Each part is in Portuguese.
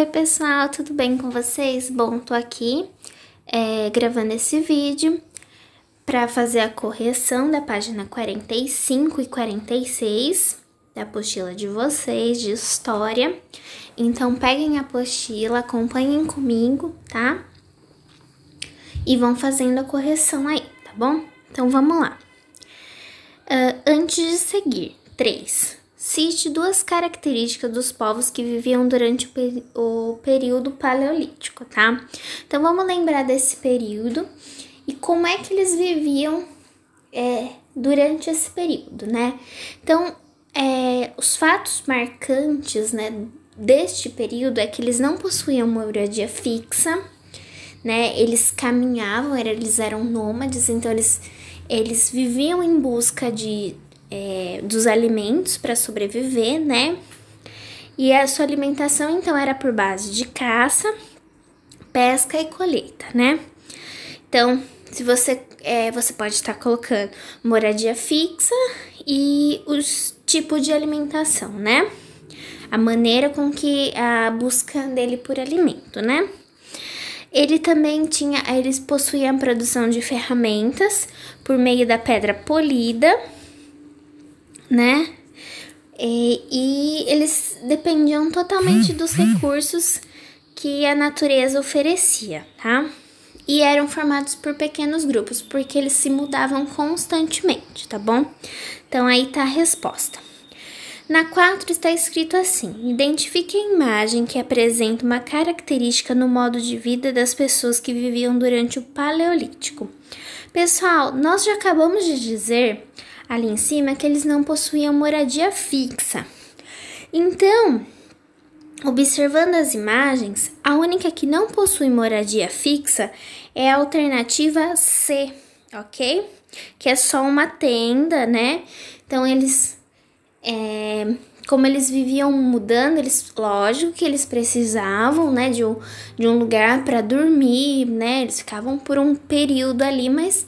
Oi pessoal, tudo bem com vocês? Bom, tô aqui é, gravando esse vídeo para fazer a correção da página 45 e 46 da apostila de vocês, de História. Então peguem a apostila, acompanhem comigo, tá? E vão fazendo a correção aí, tá bom? Então vamos lá. Uh, antes de seguir, 3 cite duas características dos povos que viviam durante o, peri o período paleolítico, tá? Então vamos lembrar desse período e como é que eles viviam é, durante esse período, né? Então, é, os fatos marcantes, né, deste período é que eles não possuíam uma moradia fixa, né? Eles caminhavam, eles eram nômades, então eles, eles viviam em busca de é, dos alimentos para sobreviver, né? E a sua alimentação então era por base de caça, pesca e colheita, né? Então, se você é, você pode estar colocando moradia fixa e os tipos de alimentação, né? A maneira com que a busca dele por alimento, né? Ele também tinha, eles possuíam a produção de ferramentas por meio da pedra polida né? E, e eles dependiam totalmente dos uhum. recursos que a natureza oferecia, tá? E eram formados por pequenos grupos, porque eles se mudavam constantemente, tá bom? Então aí tá a resposta. Na 4 está escrito assim: identifique a imagem que apresenta uma característica no modo de vida das pessoas que viviam durante o Paleolítico. Pessoal, nós já acabamos de dizer ali em cima que eles não possuíam moradia fixa. Então, observando as imagens, a única que não possui moradia fixa é a alternativa C, ok? Que é só uma tenda, né? Então eles, é, como eles viviam mudando, eles, lógico que eles precisavam, né, de um, de um lugar para dormir, né? Eles ficavam por um período ali, mas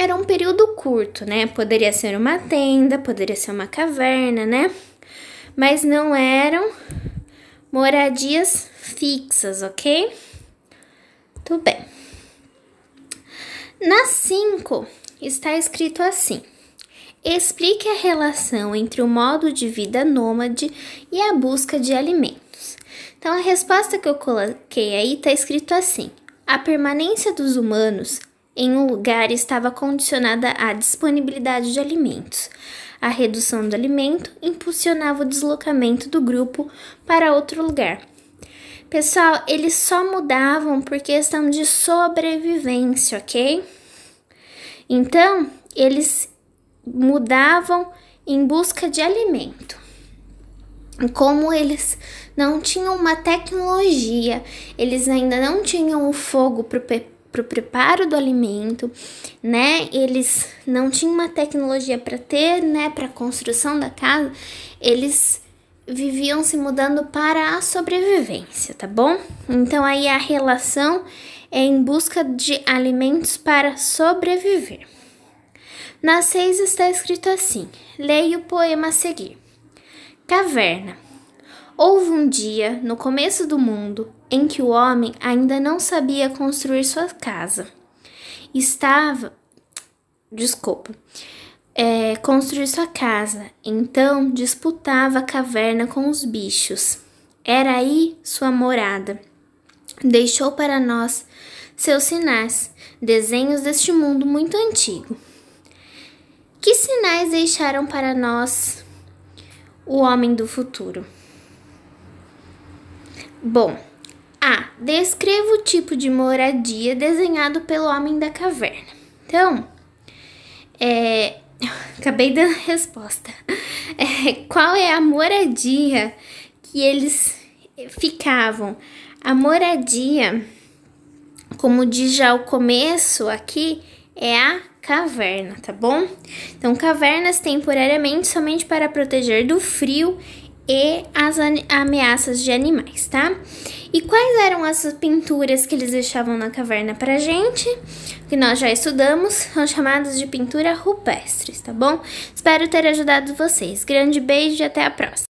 era um período curto, né? Poderia ser uma tenda, poderia ser uma caverna, né? Mas não eram moradias fixas, ok? Tudo bem. Na 5 está escrito assim: explique a relação entre o modo de vida nômade e a busca de alimentos. Então, a resposta que eu coloquei aí está escrito assim: a permanência dos humanos em um lugar estava condicionada à disponibilidade de alimentos. A redução do alimento impulsionava o deslocamento do grupo para outro lugar. Pessoal, eles só mudavam por questão de sobrevivência, ok? Então, eles mudavam em busca de alimento. Como eles não tinham uma tecnologia, eles ainda não tinham o fogo para para o preparo do alimento, né? Eles não tinham uma tecnologia para ter, né? Para construção da casa, eles viviam se mudando para a sobrevivência, tá bom? Então aí a relação é em busca de alimentos para sobreviver. Na 6 está escrito assim: leia o poema a seguir. Caverna Houve um dia, no começo do mundo, em que o homem ainda não sabia construir sua casa. Estava. Desculpa. É, construir sua casa, então disputava a caverna com os bichos. Era aí sua morada. Deixou para nós seus sinais, desenhos deste mundo muito antigo. Que sinais deixaram para nós o homem do futuro? Bom, A. Descreva o tipo de moradia desenhado pelo homem da caverna. Então, é, acabei dando a resposta. É, qual é a moradia que eles ficavam? A moradia, como diz já o começo aqui, é a caverna, tá bom? Então, cavernas temporariamente somente para proteger do frio e as ameaças de animais, tá? E quais eram essas pinturas que eles deixavam na caverna pra gente? Que nós já estudamos, são chamadas de pintura rupestres, tá bom? Espero ter ajudado vocês. Grande beijo e até a próxima!